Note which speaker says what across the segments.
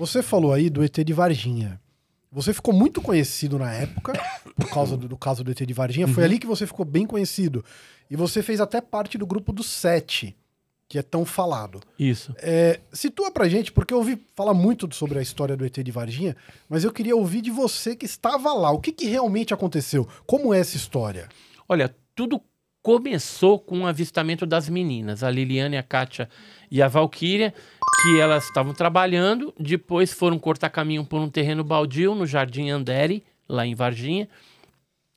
Speaker 1: Você falou aí do ET de Varginha. Você ficou muito conhecido na época, por causa do, do caso do ET de Varginha. Foi uhum. ali que você ficou bem conhecido. E você fez até parte do grupo do Sete, que é tão falado. Isso. É, situa pra gente, porque eu ouvi falar muito sobre a história do ET de Varginha, mas eu queria ouvir de você que estava lá. O que, que realmente aconteceu? Como é essa história? Olha, tudo começou com o avistamento das meninas, a Liliane, a Kátia e a Valkyria que elas estavam trabalhando, depois foram cortar caminho por um terreno baldio no Jardim Andere, lá em Varginha,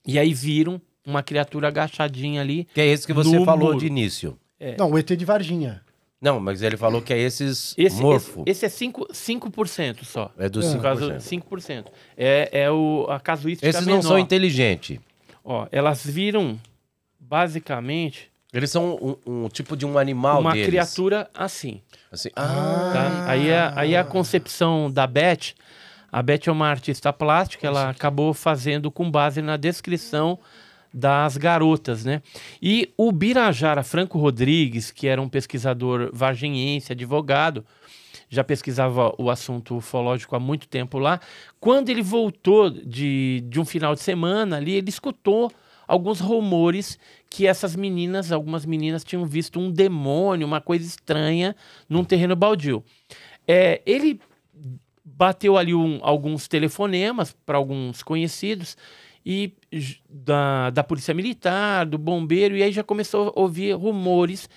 Speaker 1: e aí viram uma criatura agachadinha ali. Que é esse que você falou muro. de início. É. Não, o ET de Varginha. Não, mas ele falou que é esses esse, morfo. Esse, esse é 5%, só. É dos é. 5%. Caso, 5%. É, é o, a casuística Esses menor. não são inteligentes. Ó, elas viram, basicamente, eles são um, um tipo de um animal Uma deles. criatura assim. Assim. Tá? Ah. Tá? Aí, a, é, aí é a concepção da Beth... A Beth é uma artista plástica, ela acabou fazendo com base na descrição das garotas, né? E o Birajara Franco Rodrigues, que era um pesquisador varginhense, advogado, já pesquisava o assunto ufológico há muito tempo lá. Quando ele voltou de, de um final de semana ali, ele escutou alguns rumores que essas meninas, algumas meninas tinham visto um demônio, uma coisa estranha num terreno baldio. É, ele bateu ali um, alguns telefonemas para alguns conhecidos e da, da polícia militar, do bombeiro, e aí já começou a ouvir rumores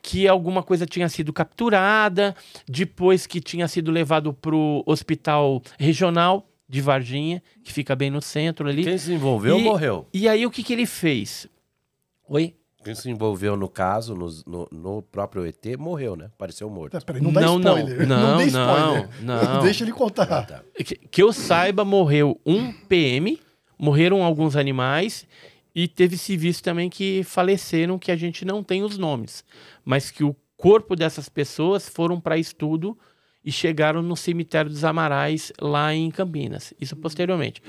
Speaker 1: que alguma coisa tinha sido capturada, depois que tinha sido levado para o hospital regional de Varginha, que fica bem no centro ali. Quem se envolveu e, morreu. E aí o que, que ele fez? Oi? Quem se envolveu no caso, no, no, no próprio ET, morreu, né? Pareceu morto. peraí, não dá não, Não, não, spoiler. não, não, Deixa ele contar. Ah, tá. que, que eu saiba, morreu um PM, morreram alguns animais e teve civis também que faleceram, que a gente não tem os nomes, mas que o corpo dessas pessoas foram para estudo e chegaram no cemitério dos Amarais, lá em Campinas. Isso é posteriormente.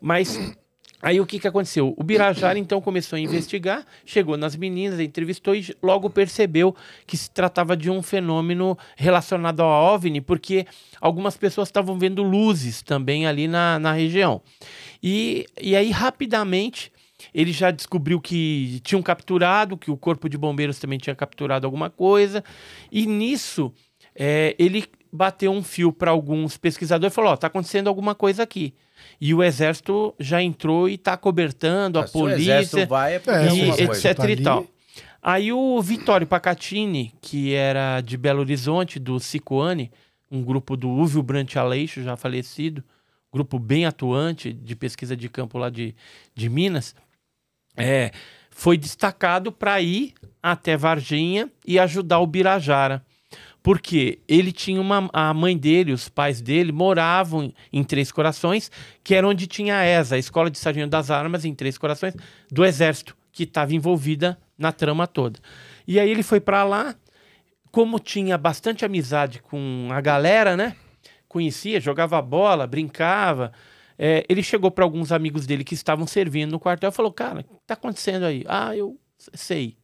Speaker 1: Mas Aí o que, que aconteceu? O Birajara então começou a investigar, chegou nas meninas, entrevistou e logo percebeu que se tratava de um fenômeno relacionado ao OVNI, porque algumas pessoas estavam vendo luzes também ali na, na região. E, e aí rapidamente ele já descobriu que tinham capturado, que o corpo de bombeiros também tinha capturado alguma coisa, e nisso é, ele bateu um fio para alguns pesquisadores e falou: está oh, acontecendo alguma coisa aqui. E o exército já entrou e está cobertando, a polícia. vai é, é tá e, etc. Tá e tal. Aí o Vitório Pacatini, que era de Belo Horizonte, do Sicuane, um grupo do Uvio Brante Aleixo, já falecido, grupo bem atuante de pesquisa de campo lá de, de Minas, é, foi destacado para ir até Varginha e ajudar o Birajara porque ele tinha uma a mãe dele, os pais dele moravam em Três Corações, que era onde tinha a ESA, a Escola de Sargento das Armas em Três Corações do Exército, que estava envolvida na trama toda. E aí ele foi para lá, como tinha bastante amizade com a galera, né? Conhecia, jogava bola, brincava. É, ele chegou para alguns amigos dele que estavam servindo no quartel e falou: Cara, o que tá acontecendo aí? Ah, eu sei.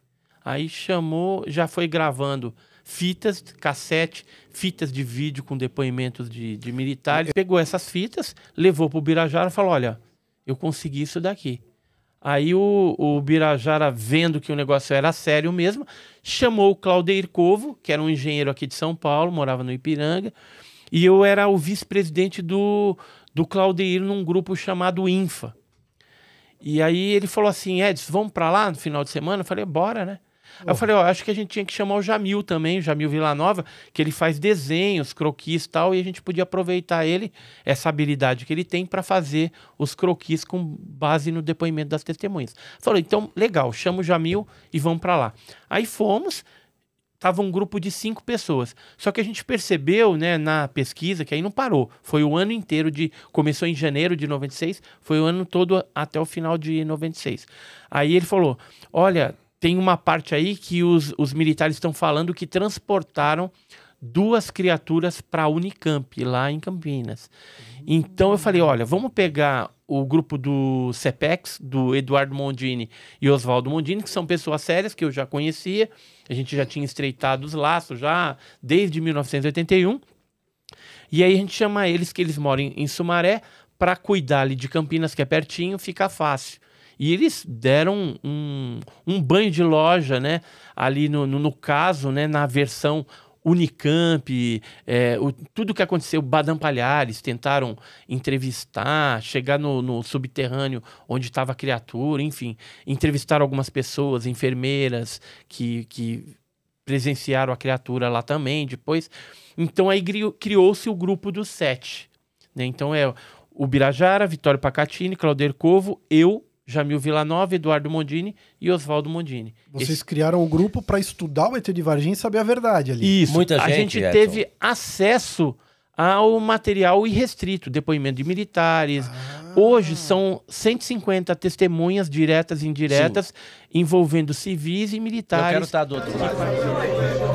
Speaker 1: Aí chamou, já foi gravando fitas, cassete, fitas de vídeo com depoimentos de, de militares. Pegou essas fitas, levou para o Birajara e falou: Olha, eu consegui isso daqui. Aí o, o Birajara, vendo que o negócio era sério mesmo, chamou o Claudeir Covo, que era um engenheiro aqui de São Paulo, morava no Ipiranga, e eu era o vice-presidente do, do Claudeir num grupo chamado INFA. E aí ele falou assim: Edson, vamos para lá no final de semana? Eu falei: bora, né? Aí eu falei, ó, acho que a gente tinha que chamar o Jamil também, o Jamil Villanova, que ele faz desenhos, croquis e tal, e a gente podia aproveitar ele, essa habilidade que ele tem, para fazer os croquis com base no depoimento das testemunhas. Falou, então, legal, chama o Jamil e vamos para lá. Aí fomos, tava um grupo de cinco pessoas. Só que a gente percebeu, né, na pesquisa, que aí não parou. Foi o ano inteiro de. Começou em janeiro de 96, foi o ano todo até o final de 96. Aí ele falou: olha, tem uma parte aí que os, os militares estão falando que transportaram duas criaturas para a Unicamp, lá em Campinas. Então eu falei: olha, vamos pegar o grupo do CEPEX, do Eduardo Mondini e Oswaldo Mondini, que são pessoas sérias que eu já conhecia, a gente já tinha estreitado os laços já desde 1981. E aí a gente chama eles que eles moram em Sumaré para cuidar ali de Campinas, que é pertinho, fica fácil. E eles deram um, um banho de loja, né? Ali no, no, no caso, né? Na versão Unicamp, é, o, tudo o que aconteceu, Badam Palhares, tentaram entrevistar, chegar no, no subterrâneo onde estava a criatura, enfim, entrevistaram algumas pessoas, enfermeiras que, que presenciaram a criatura lá também depois. Então aí criou-se o grupo dos sete. Né? Então é o Birajara, Vitório Pacatini, Claudio Corvo, eu, Jamil Villanova, Eduardo Mondini e Oswaldo Mondini. Vocês Esse... criaram o um grupo para estudar o ET de Varginha e saber a verdade ali. Isso. Muita a gente, teve acesso ao material irrestrito, depoimento de militares. Ah. Hoje são 150 testemunhas diretas e indiretas Sim. envolvendo civis e militares. Eu quero estar do outro lado.